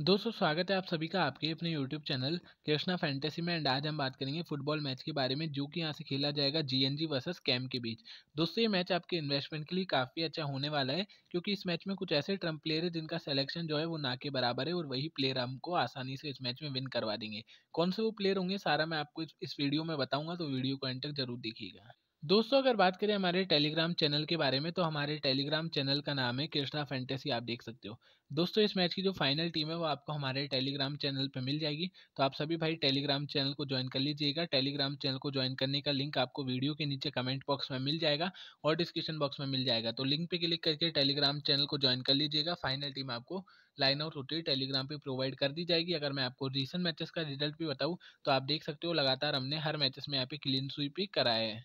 दोस्तों स्वागत है आप सभी का आपके अपने YouTube चैनल कृष्णा फैंटेसी में एंड आज हम बात करेंगे फुटबॉल मैच के बारे में जो कि यहाँ से खेला जाएगा जी वर्सेस कैम के बीच दोस्तों ये मैच आपके इन्वेस्टमेंट के लिए काफ़ी अच्छा होने वाला है क्योंकि इस मैच में कुछ ऐसे ट्रम्प प्लेयर है जिनका सलेक्शन जो है वो ना के बराबर है और वही प्लेयर हमको आसानी से इस मैच में विन करवा देंगे कौन से वो प्लेयर होंगे सारा मैं आपको इस वीडियो में बताऊँगा तो वीडियो को एंड तक जरूर देखिएगा दोस्तों अगर बात करें हमारे टेलीग्राम चैनल के बारे में तो हमारे टेलीग्राम चैनल का नाम है कृष्णा फैंटेसी आप देख सकते हो दोस्तों इस मैच की जो फाइनल टीम है वो आपको हमारे टेलीग्राम चैनल पर मिल जाएगी तो आप सभी भाई टेलीग्राम चैनल को ज्वाइन कर लीजिएगा टेलीग्राम चैनल को ज्वाइन करने का लिंक आपको वीडियो के नीचे कमेंट बॉक्स में मिल जाएगा और डिस्क्रिप्शन बॉक्स में मिल जाएगा तो लिंक पर क्लिक करके टेलीग्राम चैनल को ज्वाइन कर लीजिएगा फाइनल टीम आपको लाइन आउट होते टेलीग्राम पर प्रोवाइड कर दी जाएगी अगर मैं आपको रिसेंट मैचेस का रिजल्ट भी बताऊँ तो आप देख सकते हो लगातार हमने हर मैचेस में यहाँ पे क्लीन स्वीप भी कराया है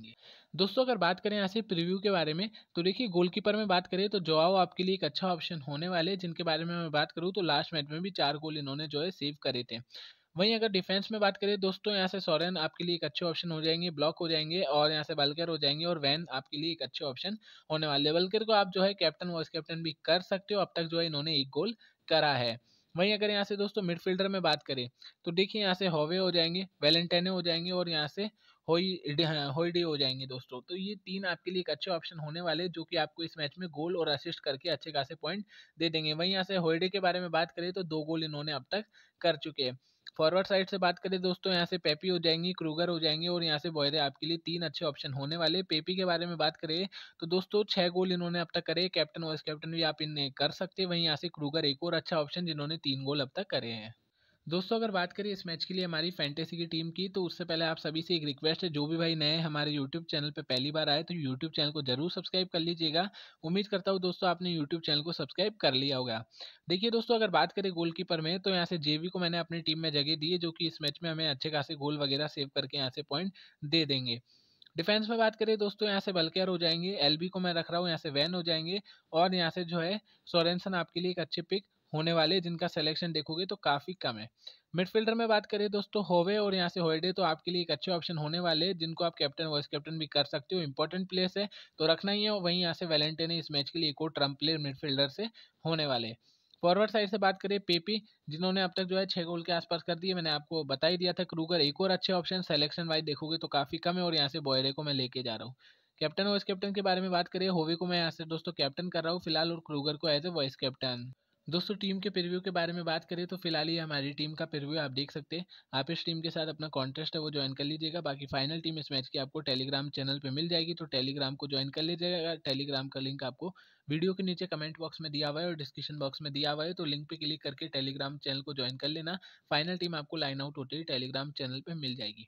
मिलेंगे दोस्तों अगर बात करें यहाँ से प्रीव्यू के बारे में तो देखिए गोलकीपर में बात करें तो जोआओ आपके लिए एक अच्छा ऑप्शन होने वाले जिनके बारे में मैं बात करूँ तो लास्ट मैच में भी चार गोल इन्होंने जो है सेव करे थे वहीं अगर डिफेंस में बात करें दोस्तों यहाँ से सोरेन आपके लिए एक अच्छे ऑप्शन हो जाएंगे ब्लॉक हो जाएंगे और यहाँ से बल्कर हो जाएंगे और वैन आपके लिए एक अच्छे ऑप्शन होने वाले हैं बल्कर को आप जो है कैप्टन वाइस कैप्टन भी कर सकते हो अब तक जो है इन्होंने एक गोल करा है वहीं अगर यहाँ से दोस्तों मिडफील्डर में बात करें तो देखिए यहाँ से हॉवे हो जाएंगे वेलेंटाइने हो जाएंगे और यहाँ से हॉलीडे हाँ, हो जाएंगे दोस्तों तो ये तीन आपके लिए एक अच्छे ऑप्शन होने वाले जो कि आपको इस मैच में गोल और असिस्ट करके अच्छे खासे पॉइंट दे देंगे वहीं यहाँ से हॉलीडे के बारे में बात करें तो दो गोल इन्होंने अब तक कर चुके हैं फॉरवर्ड साइड से बात करें दोस्तों यहाँ से पेपी हो जाएंगी क्रूगर हो जाएंगे और यहाँ से बॉयरे आपके लिए तीन अच्छे ऑप्शन होने वाले पेपी के बारे में बात करें तो दोस्तों छह गोल इन्होंने अब तक करे कैप्टन वाइस कैप्टन भी आप इन्हें कर सकते वहीं यहाँ से क्रूगर एक और अच्छा ऑप्शन जिन्होंने तीन गोल अब तक करे हैं दोस्तों अगर बात करें इस मैच के लिए हमारी फैंटेसी की टीम की तो उससे पहले आप सभी से एक रिक्वेस्ट है जो भी भाई नए हमारे यूट्यूब चैनल पर पहली बार आए तो यूट्यूब चैनल को जरूर सब्सक्राइब कर लीजिएगा उम्मीद करता हूँ दोस्तों आपने यूट्यूब चैनल को सब्सक्राइब कर लिया होगा देखिए दोस्तों अगर बात करें गोलकीपर में तो यहाँ से जेवी को मैंने अपनी टीम में जगह दी है जो कि इस मैच में हमें अच्छे खासे गोल वगैरह सेव करके यहाँ से पॉइंट दे देंगे डिफेंस में बात करें दोस्तों यहाँ से बल्केर हो जाएंगे एलबी को मैं रख रहा हूँ यहाँ से वैन हो जाएंगे और यहाँ से जो है सोरेंसन आपके लिए एक अच्छे पिक होने वाले जिनका सिलेक्शन देखोगे तो काफ़ी कम है मिडफील्डर में बात करें दोस्तों होवे और यहाँ से होइडे तो आपके लिए एक अच्छे ऑप्शन होने वाले हैं जिनको आप कैप्टन वाइस कैप्टन भी कर सकते हो इंपॉर्टेंट प्लेस है तो रखना ही है वहीं यहाँ से वैलेंटेन इस मैच के लिए एक और ट्रम्प प्लेयर मिडफील्डर से होने वाले फॉरवर्ड साइड से बात करें पेपी जिन्होंने अब तक जो है छः गोल के आसपास कर दिए मैंने आपको बता ही दिया था क्रूगर एक और अच्छे ऑप्शन सिलेक्शन वाइज देखोगे तो काफ़ी कम है और यहाँ से बॉयरे को मैं लेके जा रहा हूँ कैप्टन वाइस कैप्टन के बारे में बात करें होवे को मैं यहाँ से दोस्तों कैप्टन कर रहा हूँ फिलहाल और क्रूगर को एज ए वाइस कैप्टन दोस्तों टीम के प्रिव्यू के बारे में बात करें तो फिलहाल ये हमारी टीम का प्रिव्यू आप देख सकते हैं आप इस टीम के साथ अपना कॉन्टेस्ट है वो ज्वाइन कर लीजिएगा बाकी फाइनल टीम इस मैच की आपको टेलीग्राम चैनल पर मिल जाएगी तो टेलीग्राम को ज्वाइन कर लीजिएगा टेलीग्राम का लिंक आपको वीडियो के नीचे कमेंट बॉक्स में दिया हुआ है और डिस्क्रिप्शन बॉक्स में दिया हुआ है तो लिंक पर क्लिक करके टेलीग्राम चैनल को ज्वाइन कर लेना फाइनल टीम आपको लाइन आउट होते ही टेलीग्राम चैनल पर मिल जाएगी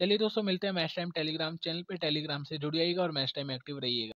चलिए दोस्तों मिलते हैं मैच टाइम टेलीग्राम चैनल पे टेलीग्राम से जुड़ जाइएगा और मैच टाइम एक्टिव रहिएगा